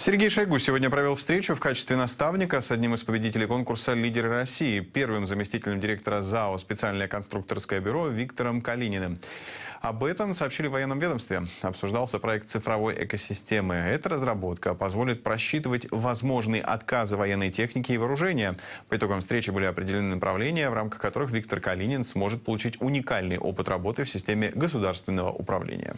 Сергей Шойгу сегодня провел встречу в качестве наставника с одним из победителей конкурса «Лидеры России», первым заместителем директора ЗАО «Специальное конструкторское бюро» Виктором Калининым. Об этом сообщили в военном ведомстве. Обсуждался проект цифровой экосистемы. Эта разработка позволит просчитывать возможные отказы военной техники и вооружения. По итогам встречи были определены направления, в рамках которых Виктор Калинин сможет получить уникальный опыт работы в системе государственного управления.